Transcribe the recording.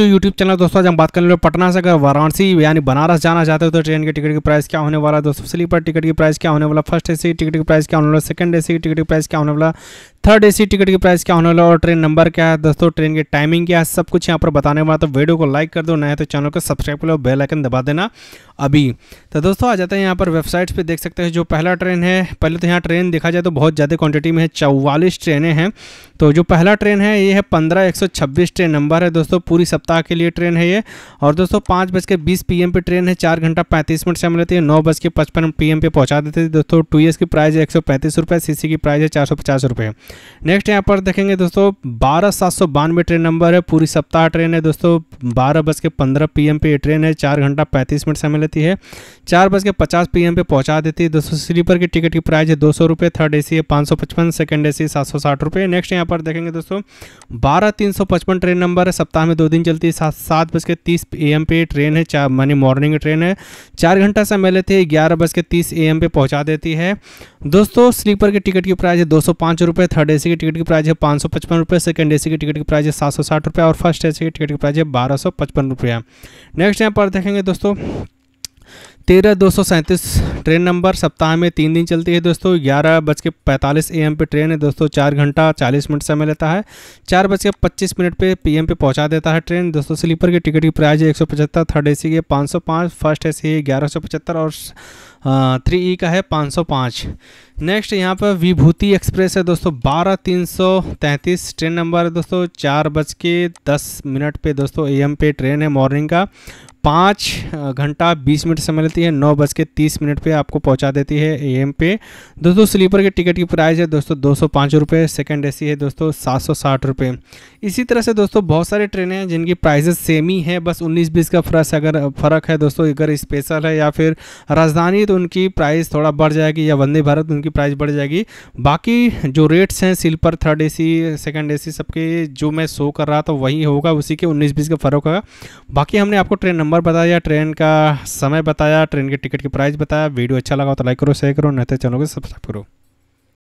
to YouTube channel दोस्तों आज हम बात करने वाले पटना से अगर वाराणसी यानी बनारस जाना चाहते हो तो ट्रेन के टिकट की प्राइस क्या होने वाला है दोस्तों स्लीपर टिकट की प्राइस क्या होने वाला फर्स्ट ए टिकट की प्राइस क्या होने वाला सेकंड ए टिकट की प्राइस क्या होने वाला थर्ड एसी टिकट की प्राइस क्या होने वाला और ट्रेन नंबर क्या है दोस्तों ट्रेन की टाइमिंग क्या है सब कुछ यहाँ पर बताने वाला तो वीडियो को लाइक कर दो नया तो चैनल को सब्सक्राइब कर लो बेल आइकन दबा देना अभी तो दोस्तों आ जाते हैं यहाँ पर वेबसाइट्स पे देख सकते हैं जो पहला ट्रेन है पहले तो यहाँ ट्रेन देखा जाए तो बहुत ज़्यादा क्वान्टिटी में है चौवालीस ट्रेनें हैं तो जो पहला ट्रेन है ये है पंद्रह एक सौ छब्बीस ट्रेन नंबर है दोस्तों पूरी सप्ताह के लिए ट्रेन है ये और दोस्तों पाँच बज के बीस पी एम पे ट्रेन है चार घंटा पैंतीस मिनट से हम लेते हैं नौ बज के पचपन पी एम पे पहुँचा देते थे दोस्तों टू एस की प्राइस है एक सौ पैंतीस रुपये सी सी की प्राइस है चार सौ पचास रुपये नेक्स्ट यहाँ पर देखेंगे दोस्तों बारह सात सौ बानवे ट्रेन नंबर है पूरी सप्ताह ट्रेन है दोस्तों बारह बज के पंद्रह पी एम पे ये ट्रेन है चार घंटा पैंतीस मिनट समय लेती है चार बज के पचास पी एम पे पहुँचा देती है दोस्तों स्लीपर की टिकट की प्राइस है दो सौ रुपये थर्ड ए सी है पाँच सौ पचपन सेकेंड ए सी सात सौ साठ रुपये नेक्स्ट यहाँ पर देखेंगे दोस्तों बारह तीन सौ पचपन ट्रेन नंबर है सप्ताह में दो दिन चलती है सात सात बज के तीस ए एम पे ट्रेन है चार मानी मॉर्निंग ट्रेन है चार घंटा समय लेती है ग्यारह बज के तीस ए एम पे पहुँचा देती है दोस्तों स्लीपर की टिकट की प्राइस है दो सौ पाँच रुपये थर्ड एसी की टिकट की प्राइस है पाँच सौ पचपन रुपये सेकेंड एसी की टिकट की प्राइस है सात सौ साठ रुपये और फर्स्ट एसी की टिकट की प्राइस है बारह सौ पचपन रुपये नेक्स्ट यहाँ पर देखेंगे दोस्तों तेरह दो सौ सैंतीस ट्रेन नंबर सप्ताह में तीन दिन चलती है दोस्तों ग्यारह बज के पैंतालीस ए एम पे ट्रेन है दोस्तों चार घंटा चालीस मिनट समय लेता है चार बज के पच्चीस मिनट पे पी एम पे पहुंचा देता है ट्रेन दोस्तों स्लीपर की टिकट की प्राइस है एक सौ पचहत्तर थर्ड ए सी के पाँच सौ पाँच फर्स्ट ए सी ग्यारह सौ पचहत्तर और थ्री ई e का है पाँच सौ पाँच नेक्स्ट यहाँ पर विभूति एक्सप्रेस है दोस्तों बारह तीन सौ तैंतीस ट्रेन नंबर है दोस्तों चार बज के दस मिनट पे दोस्तों ए एम पे ट्रेन है मॉर्निंग का पाँच घंटा बीस मिनट समय लेती है नौ बज के तीस मिनट पर आपको पहुँचा देती है ए एम पे दोस्तों स्लीपर के टिकट की प्राइस है दोस्तों दो सौ पाँच रुपये सेकेंड ए सी है दोस्तों सात सौ साठ रुपये इसी तरह से दोस्तों बहुत सारे ट्रेनें हैं जिनकी प्राइजेस सेम ही हैं बस उन्नीस बीस का फर्श अगर फ़र्क है दोस्तों अगर स्पेशल है या फिर राजधानी तो उनकी प्राइस थोड़ा बढ़ जाएगी या वंदे भारत उनकी प्राइस बढ़ जाएगी बाकी जो रेट्स हैं sleeper third A C second A C सबके जो मैं शो कर रहा था वही होगा उसी के उन्नीस बीस का फ़र्क होगा बाकी हमने आपको ट्रेन नंबर नंबर बताया ट्रेन का समय बताया ट्रेन के टिकट की प्राइस बताया वीडियो अच्छा लगा तो लाइक करो शेयर करो नहीं तो चैनल को सब्सक्राइब करो